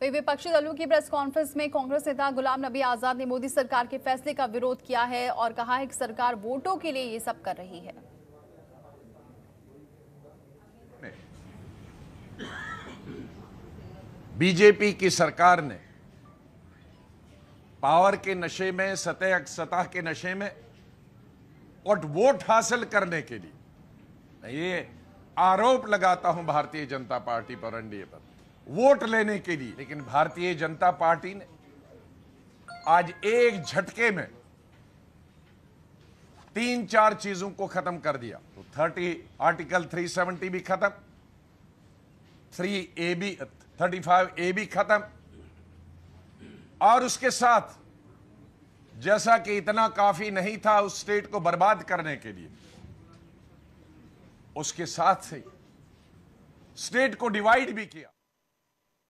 वही विपक्षी दलों की प्रेस कॉन्फ्रेंस में कांग्रेस नेता गुलाम नबी आजाद ने मोदी सरकार के फैसले का विरोध किया है और कहा है कि सरकार वोटों के लिए ये सब कर रही है बीजेपी की सरकार ने पावर के नशे में सतह सतह के नशे में और वोट हासिल करने के लिए ये आरोप लगाता हूं भारतीय जनता पार्टी पर एनडीए पर वोट लेने के लिए लेकिन भारतीय जनता पार्टी ने आज एक झटके में तीन चार चीजों को खत्म कर दिया तो 30 आर्टिकल 370 भी खत्म 3 ए भी 35 ए भी खत्म और उसके साथ जैसा कि इतना काफी नहीं था उस स्टेट को बर्बाद करने के लिए उसके साथ से स्टेट को डिवाइड भी किया